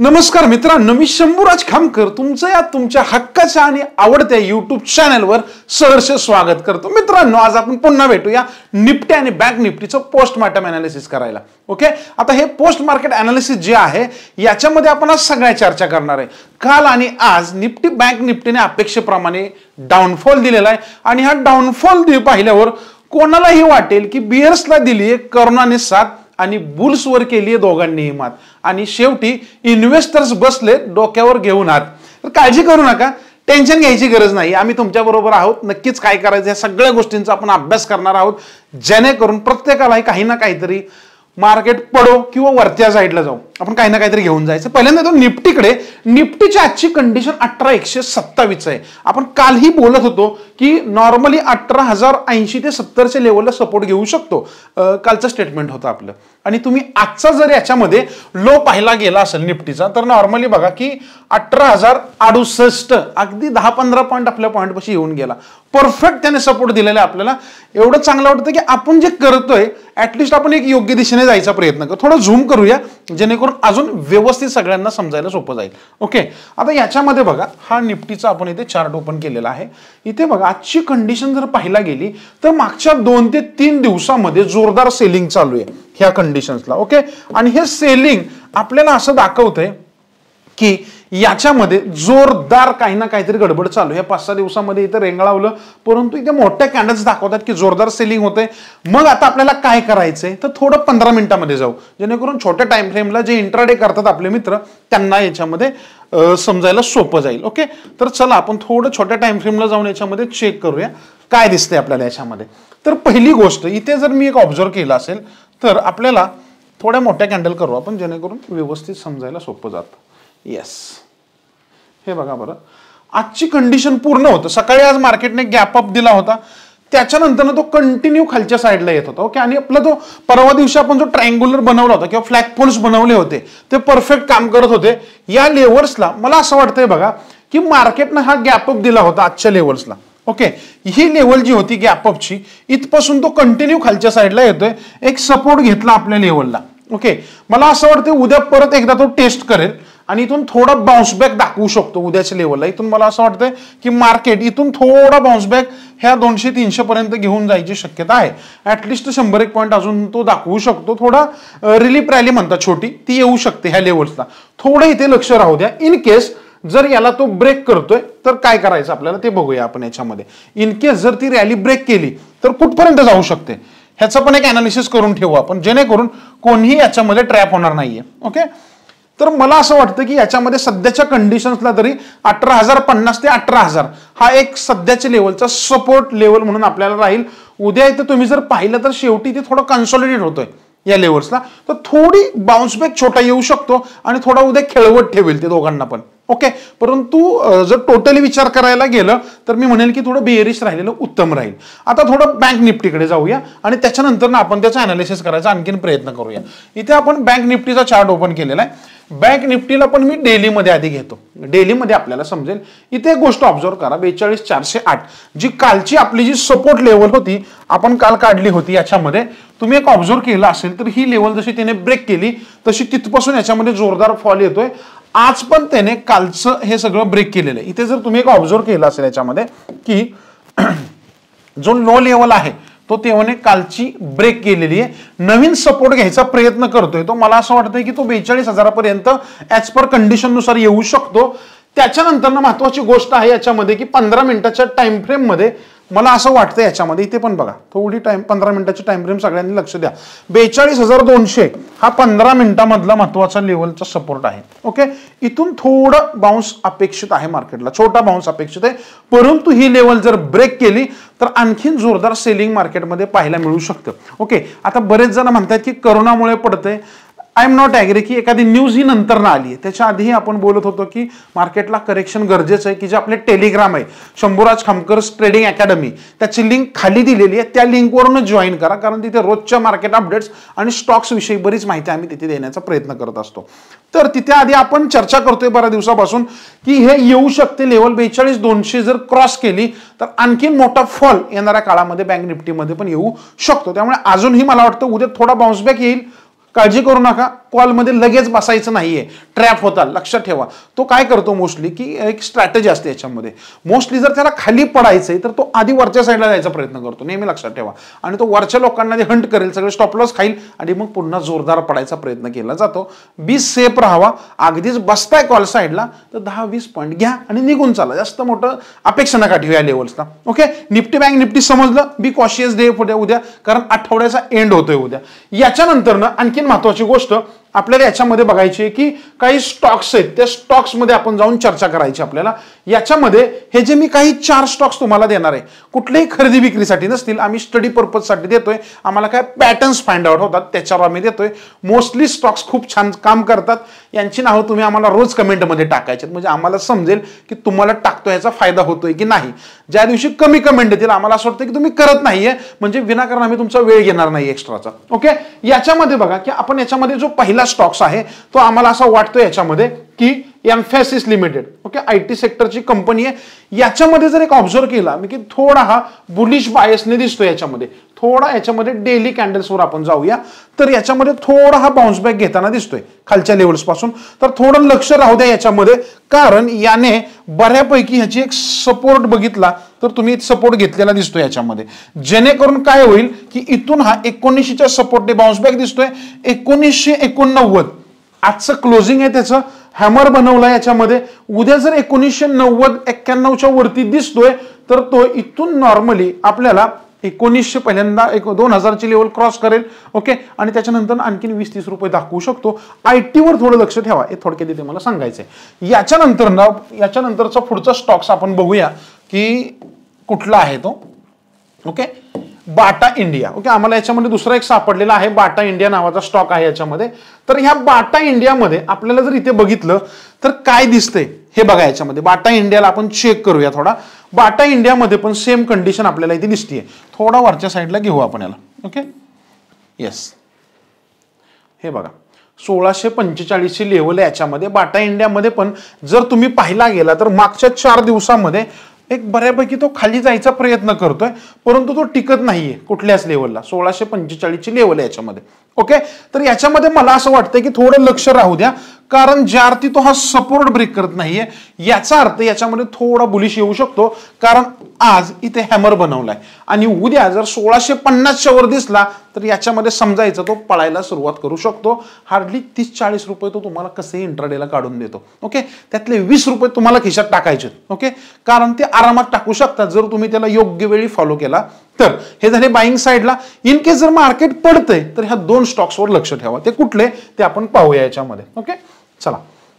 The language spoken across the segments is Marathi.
नमस्कार मित्रांनो मी शंभूराज खामकर तुमचं या तुमच्या हक्काच्या आणि आवडत्या युट्यूब चॅनलवर सहर्ष स्वागत करतो मित्रांनो आज आपण पुन्हा भेटूया निफ्टी आणि बँक निफ्टीचं पोस्टमार्टम मार्टम अनालिसिस करायला ओके आता हे पोस्ट मार्केट अनालिसिस जे आहे याच्यामध्ये आपण आज सगळ्या चर्चा करणार आहे काल आणि आज निफ्टी बँक निफ्टीने अपेक्षेप्रमाणे डाऊनफॉल दिलेला आहे आणि हा डाऊनफॉल पाहिल्यावर कोणालाही वाटेल की बियर्सला दिली आहे करोनाने साथ आणि बुल्सवर केली आहे दोघांनीही मात आणि शेवटी इन्व्हेस्टर्स बसले डोक्यावर घेऊन आत तर काळजी करू नका टेन्शन घ्यायची गरज नाही आम्ही तुमच्याबरोबर आहोत नक्कीच काय करायचं या सगळ्या गोष्टींचा आपण अभ्यास करणार आहोत जेणेकरून प्रत्येकालाही काही ना काहीतरी मार्केट पडो किंवा वरच्या साईडला जाऊ आपण काही ना काहीतरी घेऊन जायचं पहिल्यांदा तो निफ्टीकडे निफ्टीची आजची कंडिशन अठरा एकशे सत्तावीस आहे आपण कालही बोलत होतो की नॉर्मली अठरा हजार ऐंशी ते सत्तरच्या लेवलला सपोर्ट घेऊ शकतो कालचं स्टेटमेंट होतं आपलं आणि तुम्ही आजचा जर याच्यामध्ये लो पाहिला गेला असेल निफ्टीचा तर नॉर्मली बघा की अठरा हजार अडुसष्ट अगदी दहा पंधरा पॉईंट आपल्या पॉईंटपाशी येऊन गेला परफेक्ट त्याने सपोर्ट दिलेला आपल्याला एवढं चांगलं वाटतं की आपण जे करतोय ऍटलिस्ट आपण एक योग्य दिशेने जायचा प्रयत्न कर थोडं झूम करूया जेणेकरून भरपूर अजून व्यवस्थित सगळ्यांना समजायला सोपं जाईल ओके आता याच्यामध्ये बघा हा निफ्टीचा आपण इथे चार्ट ओपन केलेला आहे इथे बघा आजची कंडिशन जर पाहिला गेली तर मागच्या दोन ते तीन दिवसामध्ये जोरदार सेलिंग चालू आहे ह्या कंडिशन्सला ओके आणि हे सेलिंग आपल्याला असं दाखवतंय की याच्यामध्ये जोरदार काही ना काहीतरी गडबड चालू या पाच सहा दिवसामध्ये इथे रेंगाळावलं परंतु इथे मोठ्या कॅन्डल्स दाखवतात की जोरदार सेलिंग होते मग आता आपल्याला काय करायचंय तर थोडं पंधरा मिनिटामध्ये जाऊ जेणेकरून छोट्या टाइम फ्रेमला जे इंट्राडे करतात आपले मित्र त्यांना याच्यामध्ये समजायला सोपं जाईल ओके तर चला आपण थोडं छोट्या टाइम फ्रेमला जाऊन याच्यामध्ये चेक करूया काय दिसतंय आपल्याला याच्यामध्ये तर पहिली गोष्ट इथे जर मी एक ऑब्झर्व केलं असेल तर आपल्याला थोड्या मोठ्या कॅन्डल करू आपण जेणेकरून व्यवस्थित समजायला सोपं जातं येस हे बघा बरं आजची कंडिशन पूर्ण होतं सकाळी आज मार्केटने गॅप अप दिला होता त्याच्यानंतर तो कंटिन्यू खालच्या साईडला येत होता ओके आणि आपला तो परवा दिवशी आपण जो ट्रायंग्युलर बनवला होता किंवा फ्लॅग पोल्स बनवले होते ते परफेक्ट काम करत होते या लेवल्सला मला असं वाटतंय बघा की मार्केटनं हा गॅप अप दिला होता आजच्या लेवल्सला ओके ही लेवल जी होती गॅपअपची इथपासून तो कंटिन्यू खालच्या साईडला येतोय एक सपोर्ट घेतला आपल्या लेवलला ओके मला असं वाटतं उद्या परत एकदा तो टेस्ट करेल आणि इथून थोडा बाउन्सबॅक दाखवू शकतो उद्याच्या लेवलला इथून मला असं वाटतंय की मार्केट इथून थोडा बाउन्सबॅक ह्या दोनशे तीनशे पर्यंत घेऊन जायची शक्यता आहे ॲटलिस्ट शंभर एक पॉईंट अजून तो दाखवू शकतो थोडा रिलीफ रॅली म्हणतात छोटी ती येऊ शकते ह्या लेवल्सला थोडं इथे लक्ष राहू द्या इन केस जर याला तो ब्रेक करतोय तर काय करायचं आपल्याला ते बघूया आपण याच्यामध्ये इन केस जर ती रॅली ब्रेक केली तर कुठपर्यंत जाऊ शकते ह्याचं पण एक अनालिसिस करून ठेवू आपण जेणेकरून कोणीही याच्यामध्ये ट्रॅप होणार नाहीये ओके तर मला असं वाटतं की याच्यामध्ये सध्याच्या कंडिशन्सला तरी अठरा हजार पन्नास ते अठरा हजार हा एक सध्याच्या लेवलचा सपोर्ट लेवल म्हणून आपल्याला राहील उद्या इथं तुम्ही जर पाहिलं तर शेवटी ते थोडं कन्सॉलिडेट होतोय या लेवल्सला तर थोडी बाउन्सबॅक छोटा येऊ शकतो आणि थोडा उद्या खेळवत ठेवेल ते दोघांना पण ओके परंतु जर टोटली विचार करायला गेलं तर मी म्हणेल की थोडं बेअरिश राहिलेलं उत्तम राहील आता थोडं बँक निफ्टीकडे जाऊया आणि त्याच्यानंतर ना आपण त्याचं अनालिसिस करायचा आणखीन प्रयत्न करूया इथे आपण बँक निफ्टीचा चार्ट ओपन केलेला आहे बँक निफ्टीला पण मी डेलीमध्ये आधी घेतो डेलीमध्ये आपल्याला समजेल इथे एक गोष्ट ऑब्झर्व करा बेचाळीस चारशे आठ जी कालची आपली जी सपोर्ट लेवल होती आपण काल काढली होती याच्यामध्ये तुम्ही एक ऑब्झर्व केला असेल तर ही लेवल जशी तिने ब्रेक केली तशी तिथपासून याच्यामध्ये जोरदार फॉल येतोय आज पण त्याने कालचं हे सगळं ब्रेक केलेलं आहे इथे जर तुम्ही एक ऑब्झर्व केलं असेल याच्यामध्ये की जो लो लेवल आहे तो तेव्हाने कालची ब्रेक केलेली आहे नवीन सपोर्ट घ्यायचा प्रयत्न करतोय तो मला असं वाटतंय की तो बेचाळीस हजारापर्यंत ऍज पर कंडिशननुसार येऊ शकतो त्याच्यानंतर ना महत्वाची गोष्ट आहे याच्यामध्ये की पंधरा मिनिटाच्या टाइम फ्रेममध्ये मला असं वाटतं याच्यामध्ये इथे पण बघा थोडी टाइम पंधरा मिनिटाची टाइम फ्रेम सगळ्यांनी लक्ष द्या बेचाळीस हजार दोनशे हा पंधरा मिनिटामधला महत्वाचा लेवलचा सपोर्ट आहे ओके इथून थोडं बाउन्स अपेक्षित आहे मार्केटला छोटा बाउन्स अपेक्षित आहे परंतु ही लेवल जर ब्रेक केली तर आणखीन जोरदार सेलिंग मार्केटमध्ये पाहायला मिळू शकतं ओके आता बरेच जण म्हणतात की करोनामुळे पडतंय आय एम नॉट ॲग्री की एखादी न्यूज ही नंतर ना आली आहे त्याच्या आधीही आपण बोलत होतो की मार्केटला करेक्शन गरजेचं आहे की जे आपले टेलिग्राम आहे शंभूराज खामकर्स ट्रेडिंग अकॅडमी त्याची लिंक खाली दिलेली आहे त्या लिंकवरून जॉईन करा कारण तिथे रोजच्या मार्केट अपडेट्स आणि स्टॉक्सविषयी बरीच माहिती आम्ही तिथे देण्याचा प्रयत्न करत असतो तर तिथे आधी आपण चर्चा करतोय बऱ्या दिवसापासून की हे येऊ शकते लेवल बेचाळीस दोनशे जर क्रॉस केली तर आणखी मोठा फॉल येणाऱ्या काळामध्ये बँक निफ्टीमध्ये पण येऊ शकतो त्यामुळे अजूनही मला वाटतं उद्या थोडा बाउन्सबॅक येईल काळजी करू नका कॉलमध्ये लगेच बसायचं नाहीये ट्रॅप होता लक्षात ठेवा तो काय करतो मोस्टली की एक स्ट्रॅटेजी असते याच्यामध्ये मोस्टली जर त्याला खाली पडायचंय तर तो आधी वरच्या साईडला जायचा प्रयत्न करतो नेहमी लक्षात ठेवा आणि तो वरच्या लोकांना हंट करेल सगळे लॉस खाईल आणि मग पुन्हा जोरदार पडायचा प्रयत्न केला जातो बी सेफ राहावा अगदीच बसताय कॉल साईडला तर दहा वीस पॉईंट घ्या आणि निघून चाला जास्त मोठं अपेक्षा नका ठेवू या लेवल्सला ओके निफ्टी बँक निफ्टी समजलं बी कॉशियस डे उद्या उद्या कारण आठवड्याचा एंड होतोय उद्या याच्यानंतर आणखीन महत्वाची गोष्ट आपल्याला याच्यामध्ये बघायची की काही स्टॉक्स आहेत त्या स्टॉक्समध्ये आपण जाऊन चर्चा करायची आपल्याला याच्यामध्ये हे जे मी काही चार स्टॉक्स तुम्हाला देणार आहे कुठलेही खरेदी विक्रीसाठी नसतील आम्ही स्टडी पर्पजसाठी देतोय आम्हाला काय पॅटर्न्स फाइंड आउट होतात त्याच्यावर आम्ही देतोय मोस्टली स्टॉक्स खूप छान काम करतात यांची नावं तुम्ही आम्हाला रोज कमेंटमध्ये टाकायचे म्हणजे आम्हाला समजेल की तुम्हाला टाकतो याचा फायदा होतोय की नाही ज्या दिवशी कमी कमेंट देतील आम्हाला असं वाटतं की तुम्ही करत नाहीये म्हणजे विनाकारण आम्ही तुमचा वेळ घेणार नाही एक्स्ट्राचा ओके याच्यामध्ये बघा की आपण याच्यामध्ये जो पहिला स्टॉक्स आहे तो आम्हाला असा वाटतो याच्यामध्ये की Mphasis limited okay I T सेक्टरची कंपनी आहे याच्यामध्ये जर एक ऑब्झर्व केला मी की थोडा हा बुलिश बायसने दिसतो याच्यामध्ये थोडा याच्यामध्ये डेली कॅन्डल्सवर आपण जाऊया तर याच्यामध्ये थोडा हा बॅक घेताना दिसतोय खालच्या लेवल्सपासून तर थोडं लक्ष राहू द्या याच्यामध्ये कारण याने बऱ्यापैकी ह्याची एक सपोर्ट बघितला तर तुम्ही सपोर्ट घेतलेला दिसतो याच्यामध्ये जेणेकरून काय होईल की इथून हा एकोणीसशेच्या सपोर्टने बॅक दिसतोय एकोणीसशे एकोणनव्वद आजचं क्लोजिंग आहे त्याचं हॅमर बनवला याच्यामध्ये उद्या जर एकोणीसशे नव्वद एक्क्याण्णवच्या वरती दिसतोय तर तो इथून नॉर्मली आपल्याला एकोणीसशे पहिल्यांदा एक दोन हजारची लेवल क्रॉस करेल ओके आणि त्याच्यानंतर आणखीन वीस तीस रुपये दाखवू शकतो आय टीवर थोडं लक्ष ठेवा हे थोडक्यात इथे मला सांगायचं आहे याच्यानंतर ना याच्यानंतरचा पुढचा स्टॉक्स आपण बघूया की कुठला आहे तो ओके बाटा इंडिया ओके आम्हाला याच्यामध्ये दुसरा एक सापडलेला आहे बाटा इंडिया नावाचा स्टॉक आहे याच्यामध्ये तर ह्या बाटा इंडियामध्ये आपल्याला जर इथे बघितलं तर काय दिसतंय हे बघा याच्यामध्ये बाटा इंडियाला आपण चेक करूया थोडा बाटा इंडियामध्ये पण सेम कंडिशन आपल्याला इथे दिसतीये थोडा वरच्या साईडला घेऊ आपण याला ओके येस हे बघा सोळाशे ची लेवल याच्यामध्ये बाटा इंडियामध्ये पण जर तुम्ही पाहिला गेला तर मागच्या चार दिवसामध्ये एक बऱ्यापैकी तो खाली जायचा प्रयत्न करतोय परंतु तो टिकत नाहीये कुठल्याच लेवलला सोळाशे पंचेचाळीसची लेवल आहे याच्यामध्ये ओके तर याच्यामध्ये मला असं वाटतंय की थोडं लक्ष राहू द्या कारण ज्या अर्थी तो हा सपोर्ट ब्रेक करत नाहीये याचा अर्थ याच्यामध्ये थोडा बुलिश येऊ शकतो कारण आज इथे हॅमर बनवलाय आणि उद्या जर सोळाशे पन्नासच्या वर दिसला तर याच्यामध्ये समजायचं तो पळायला सुरुवात करू शकतो हार्डली तीस चाळीस रुपये तो तुम्हाला कसे इंट्राडेला काढून देतो ओके त्यातले वीस रुपये तुम्हाला खिशात टाकायचे ओके कारण ते आरामात टाकू शकतात जर तुम्ही त्याला योग्य वेळी फॉलो केला तर हे झाले बाईंग साईडला इन केस जर मार्केट पडतंय तर ह्या दोन स्टॉक्सवर लक्ष ठेवा ते कुठले ते आपण पाहूया याच्यामध्ये ओके चला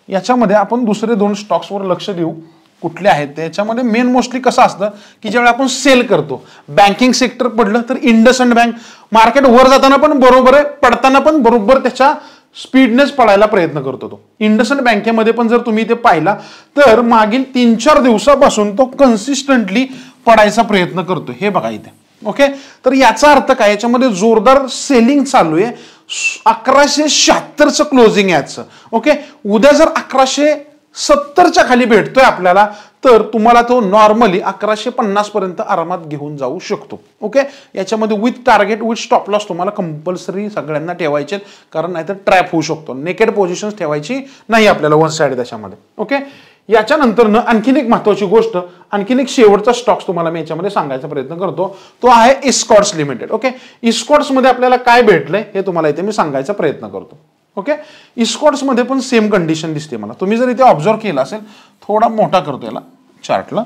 याच्यामध्ये आपण दुसरे दोन स्टॉक्सवर लक्ष देऊ कुठले आहेत त्याच्यामध्ये मेन मोस्टली कसं असतं की ज्यावेळी आपण सेल करतो बँकिंग सेक्टर पडलं तर इंडसंड बँक मार्केट वर जाताना पण बरोबर आहे पडताना पण बरोबर त्याच्या स्पीडनेस पडायला प्रयत्न करतो तो इंडसंड बँकेमध्ये पण जर तुम्ही ते पाहिला तर मागील तीन चार दिवसापासून तो कन्सिस्टंटली पडायचा प्रयत्न करतो हे बघा इथे ओके तर याचा अर्थ काय याच्यामध्ये जोरदार सेलिंग चालू आहे अकराशे शहात्तरचं क्लोजिंग याचं ओके उद्या जर अकराशे सत्तरच्या खाली भेटतोय आपल्याला तर तुम्हाला तो नॉर्मली अकराशे पन्नास पर्यंत आरामात घेऊन जाऊ शकतो ओके याच्यामध्ये with target with stop loss तुम्हाला कंपल्सरी सगळ्यांना ठेवायचे कारण नाहीतर ट्रॅप होऊ शकतो नेकेड पोझिशन ठेवायची नाही आपल्याला वन साईड त्याच्यामध्ये ओके याच्यानंतरनं आणखीन एक महत्वाची गोष्ट आणखीन एक शेवटचा स्टॉक्स तुम्हाला मी याच्यामध्ये सांगायचा प्रयत्न करतो तो आहे इस्कॉट्स लिमिटेड ओके इस्कॉट्समध्ये आपल्याला काय भेटलंय हे तुम्हाला इथे मी सांगायचा प्रयत्न करतो ओके इस्कॉट्समध्ये पण सेम कंडिशन दिसते मला तुम्ही जर इथे ऑब्झर्व केला असेल थोडा मोठा करतो याला चार्टला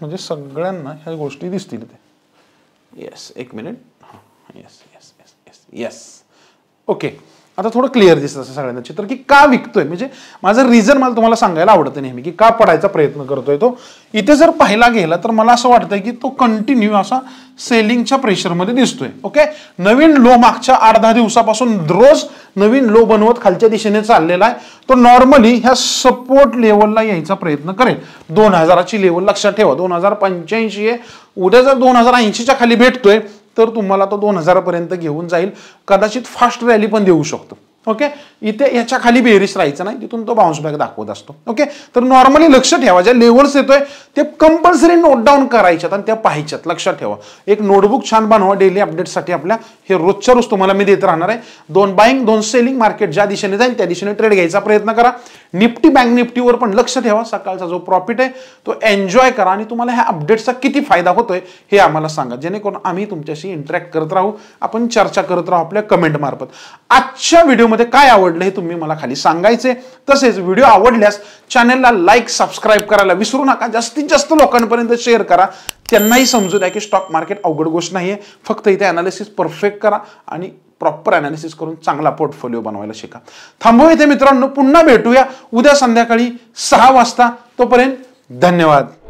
म्हणजे सगळ्यांना ह्या गोष्टी दिसतील इथे येस एक मिनिट हां yes yes yes yes yes okay आता थोडं क्लिअर दिसत असं सगळ्यांना चित्र की का विकतोय म्हणजे माझं रिझन मला तुम्हाला सांगायला आवडतं नेहमी की का पडायचा प्रयत्न करतोय तो इथे जर पाहायला गेला तर मला असं वाटतंय की तो कंटिन्यू असा सेलिंगच्या प्रेशरमध्ये दिसतोय ओके नवीन लो मागच्या आठ दहा दिवसापासून रोज नवीन लो बनवत खालच्या दिशेने चाललेला आहे तो नॉर्मली ह्या सपोर्ट लेवलला यायचा प्रयत्न करेल दोन हजाराची लेवल लक्षात ठेवा दोन हजार पंच्याऐंशी आहे उद्या जर दोन हजार ऐंशीच्या खाली भेटतोय तर तुम्हाला तो दोन हजारापर्यंत घेऊन जाईल कदाचित फास्ट रॅली पण देऊ शकतो ओके इथे याच्या खाली बेरिश राहायचं नाही तिथून तो बाउन्स बॅक दाखवत असतो ओके तर नॉर्मली लक्ष ठेवा ज्या लेवल्स येतोय ते कंपल्सरी नोट डाऊन करायच्यात आणि त्या पाहायच्यात लक्षात ठेवा एक नोटबुक छान बनवा डेली अपडेटसाठी आपल्या हे रोजच्या रोज तुम्हाला मी देत राहणार आहे दोन बाईंग दोन सेलिंग मार्केट ज्या दिशेने जाईल त्या दिशेने ट्रेड घ्यायचा प्रयत्न करा निफ्टी बँक निफ्टीवर पण लक्ष ठेवा सकाळचा जो प्रॉफिट आहे तो एन्जॉय करा आणि तुम्हाला ह्या अपडेटचा किती फायदा होतोय हे आम्हाला सांगा जेणेकरून आम्ही तुमच्याशी इंटरॅक्ट करत राहू आपण चर्चा करत राहू आपल्या कमेंट मार्फत आजच्या व्हिडिओ व्हिडिओमध्ये काय आवडलं हे तुम्ही मला खाली सांगायचे तसेच व्हिडिओ आवडल्यास चॅनलला लाईक सबस्क्राईब करायला विसरू नका जास्तीत जास्त लोकांपर्यंत शेअर करा त्यांनाही समजू द्या की स्टॉक मार्केट अवघड गोष्ट नाही आहे फक्त इथे अनालिसिस परफेक्ट करा आणि प्रॉपर अनालिसिस करून चांगला पोर्टफोलिओ बनवायला शिका थांबू इथे मित्रांनो पुन्हा भेटूया उद्या संध्याकाळी सहा वाजता तोपर्यंत धन्यवाद